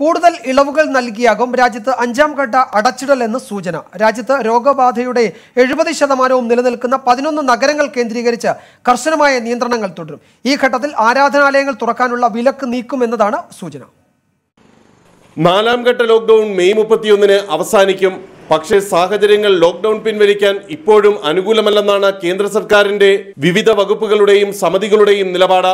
കൂടുതൽ ഇളവുകൾ നൽകിയാകും രാജ്യത്ത് അഞ്ചാം ഘട്ട അടച്ചിടൽ എന്ന് സൂചന രാജ്യത്ത് രോഗബാധയുടെ എഴുപത് ശതമാനവും നിലനിൽക്കുന്ന പതിനൊന്ന് നഗരങ്ങൾ കേന്ദ്രീകരിച്ച് കർശനമായ നിയന്ത്രണങ്ങൾ തുടരും ഈ ഘട്ടത്തിൽ ആരാധനാലയങ്ങൾ തുറക്കാനുള്ള വിലക്ക് നീക്കുമെന്നതാണ് സൂചന നാലാം ഘട്ട ലോക്ക്ഡൌൺ മെയ് മുപ്പത്തിയൊന്നിന് അവസാനിക്കും പക്ഷേ സാഹചര്യങ്ങൾ ലോക്ക്ഡൌൺ പിൻവലിക്കാൻ ഇപ്പോഴും അനുകൂലമല്ലെന്നാണ് കേന്ദ്ര സർക്കാരിന്റെ വിവിധ വകുപ്പുകളുടെയും സമിതികളുടെയും നിലപാട്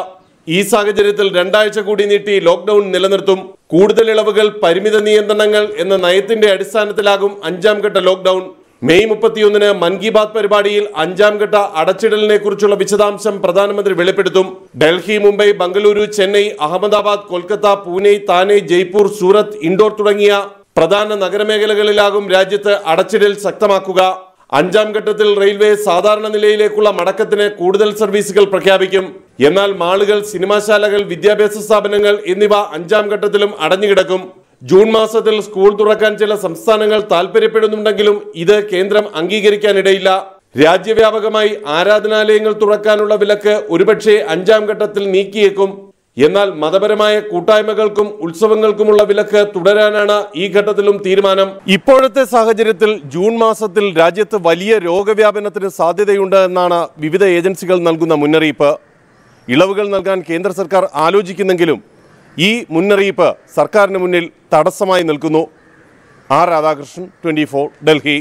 ഈ സാഹചര്യത്തിൽ രണ്ടാഴ്ച കൂടി നീട്ടി ലോക്ഡൌൺ നിലനിർത്തും കൂടുതൽ ഇളവുകൾ പരിമിത നിയന്ത്രണങ്ങൾ എന്ന നയത്തിന്റെ അടിസ്ഥാനത്തിലാകും അഞ്ചാം ഘട്ട ലോക്ഡൌൺ മെയ് മുപ്പത്തിയൊന്നിന് മൻ കി ബാത് പരിപാടിയിൽ അഞ്ചാം ഘട്ട അടച്ചിടലിനെ കുറിച്ചുള്ള വിശദാംശം പ്രധാനമന്ത്രി വെളിപ്പെടുത്തും ഡൽഹി മുംബൈ ബംഗളൂരു ചെന്നൈ അഹമ്മദാബാദ് കൊൽക്കത്ത പൂനെ താനെ ജയ്പൂർ സൂറത്ത് ഇൻഡോർ തുടങ്ങിയ പ്രധാന നഗരമേഖലകളിലാകും രാജ്യത്ത് അടച്ചിടൽ ശക്തമാക്കുക അഞ്ചാം ഘട്ടത്തിൽ റെയിൽവേ സാധാരണ നിലയിലേക്കുള്ള മടക്കത്തിന് കൂടുതൽ സർവീസുകൾ പ്രഖ്യാപിക്കും എന്നാൽ മാളുകൾ സിനിമാശാലകൾ വിദ്യാഭ്യാസ സ്ഥാപനങ്ങൾ എന്നിവ അഞ്ചാം ഘട്ടത്തിലും അടഞ്ഞുകിടക്കും ജൂൺ മാസത്തിൽ സ്കൂൾ തുറക്കാൻ ചില സംസ്ഥാനങ്ങൾ താൽപര്യപ്പെടുന്നുണ്ടെങ്കിലും ഇത് കേന്ദ്രം അംഗീകരിക്കാനിടയില്ല രാജ്യവ്യാപകമായി ആരാധനാലയങ്ങൾ തുറക്കാനുള്ള വിലക്ക് ഒരുപക്ഷെ അഞ്ചാം ഘട്ടത്തിൽ നീക്കിയേക്കും എന്നാൽ മതപരമായ കൂട്ടായ്മകൾക്കും ഉത്സവങ്ങൾക്കുമുള്ള വിലക്ക് തുടരാനാണ് ഈ ഘട്ടത്തിലും തീരുമാനം ഇപ്പോഴത്തെ സാഹചര്യത്തിൽ ജൂൺ മാസത്തിൽ രാജ്യത്ത് വലിയ രോഗവ്യാപനത്തിന് സാധ്യതയുണ്ട് എന്നാണ് വിവിധ ഏജൻസികൾ നൽകുന്ന മുന്നറിയിപ്പ് ഇളവുകൾ നൽകാൻ കേന്ദ്ര സർക്കാർ ആലോചിക്കുന്നെങ്കിലും ഈ മുന്നറിയിപ്പ് സർക്കാരിന് മുന്നിൽ തടസ്സമായി നിൽക്കുന്നു ആർ രാധാകൃഷ്ണൻ ട്വൻറ്റി ഡൽഹി